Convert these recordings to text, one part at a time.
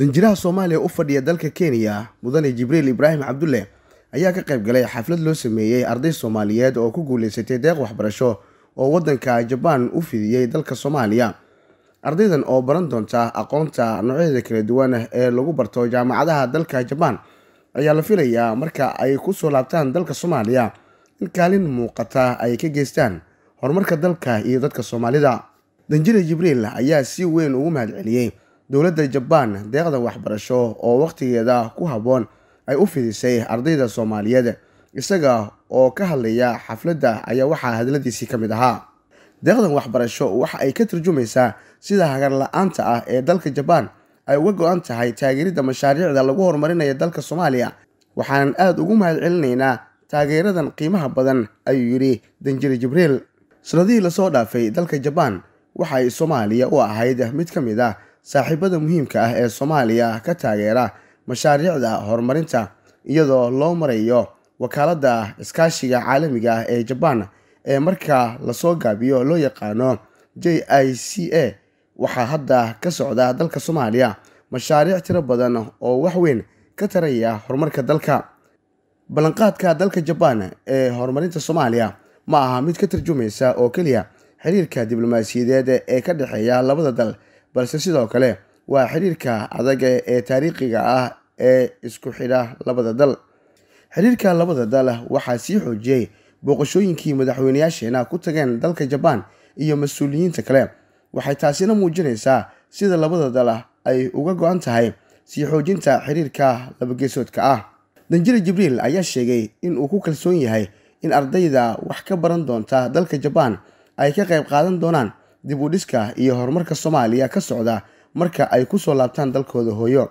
danjiraha soomaaliya u fadhiya dalka kenya mudane jibriil ibraahim cabdulle ayaa ka qayb galay xaflad loo sameeyey arday soomaaliyeed oo ku guulaysatay deeq waxbarasho oo waddanka jabaan u fidiyey dalka soomaaliya ardaydan oo baran doonta aqoonta noocyada kala duwan ee lagu barto jaamacadaha dalka jabaan ayaa la filayaa marka ay ku soo laabtaan dalka soomaaliya in kaalin muuqata ay ka geystaan horumarka dalka iyo dadka soomaalida danjira jibriil ayaa si weyn ugu mahadceliyey dowladda jabaan deeqda waxbarasho oo wakhtigeeda ku habboon ay u fidisay ardayda soomaaliyeed isaga oo ka hadlaya xafladda ayaa waxaa hadladiisii ka mid ahaa deeqdan waxbarasho waxa ay ka turjumaysaa sida hagar la-aanta ah ee dalka jabaan ay uga go-an tahay taageeridda mashaariicda lagu horumarinaya dalka soomaaliya waxaanan aad ugu mahadcelinaynaa taageeradan qiimaha badan ayuu yidhi danjire jibriil sanadihii lasoo dhaafay dalka jabaan waxa ay soomaaliya u ahayd mid ka mid ah saaxiibada muhiimka ah ee soomaaliya ka taageera mashaariicda horumarinta iyadoo loo marayo wakaaladda iskaashiga caalamiga ah ee jabaan ee marka lasoo gaabiyo loo yaqaano j i c a waxaa hadda ka socda dalka soomaaliya mashaariic tiro badan oo wax weyn ka taraya horumarka dalka ballanqaadka dalka jabaan ee horumarinta soomaaliya ma aha mid ka tarjumaysa oo keliya xiriirka diblomaasiyadeed ee ka dhexeeya labada dal balse sidoo kale waa xiriirka adag ee taariikhiga ah ee isku xidha labada dal xiriirka labada dal waxaa sii xoojiyey booqashooyinkii madaxweynayaasheena ku tageen dalka jabaan iyo mas-uuliyiinta kale waxay taasina muujinaysaa sida labada dal ay uga go-an tahay sii xoojinta xiriirka labageesoodka ah danjire jibriil ayaa sheegay in uu ku kalsoon yahay in ardayda wax ka baran doonta dalka jabaan ay ka qayb qaadan doonaan dib u dhiska iyo horumarka soomaaliya ka socda marka ay ku soo laabtaan dalkooda hooyo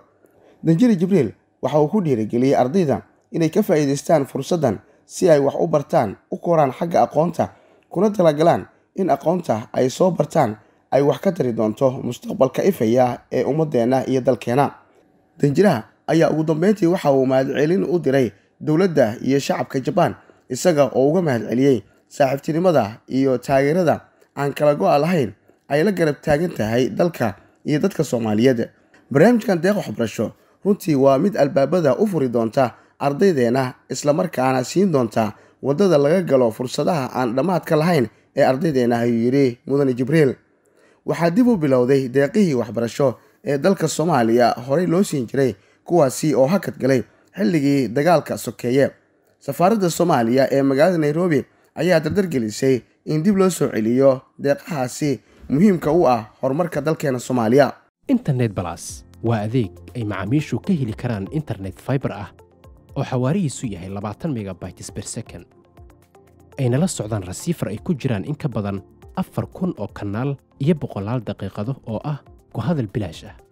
danjiri jibriil waxa uu ku dhiirigeliyey ardayda inay ka faa'iidaystaan fursaddan si ay wax u bartaan u koraan xagga aqoonta kuna talagalaan in aqoonta ay soo bartaan ay wax ka tari doonto mustaqbalka ifaya ee ummaddeenna iyo dalkeena danjiraha ayaa ugu dambeyntii waxa uu mahadcelin u diray dowladda iyo shacabka jabaan isaga oo uga mahadceliyey saaxiibtinimada iyo taageerada aan kala go-a lahayn ay la garab taagan tahay dalka iyo dadka soomaaliyeed barnaamijkan deeq waxbarasho runtii waa mid albaabada u furi doonta ardaydeena markaana siin doonta waddada laga galo fursadaha aan dhammaadka lahayn ee ardaydeena ayuu yidhi mudane jibriil waxaa dib u bilowday deeqihii waxbarasho ee dalka soomaaliya horey loo siin jiray kuwaasi oo hakad galay xilligii dagaalka sokeeye safaaradda soomaaliya ee magaalada nairobi ayaa dardargelisay in dib loo soo celiyo deeqahaasi muhiimka u ah horumarka dalkeena soomaaliya internet balas waa adeeg ay macaamiishu ka heli karaan internet faibar ah oo xawaarihiisu yahay labaatan megabytes ber second ayna la socdaan rasiifar ay ku jiraan in ka badan afar kun oo kanaal iyo boqolaal daqiiqado oo ah ku hadal bilaash ah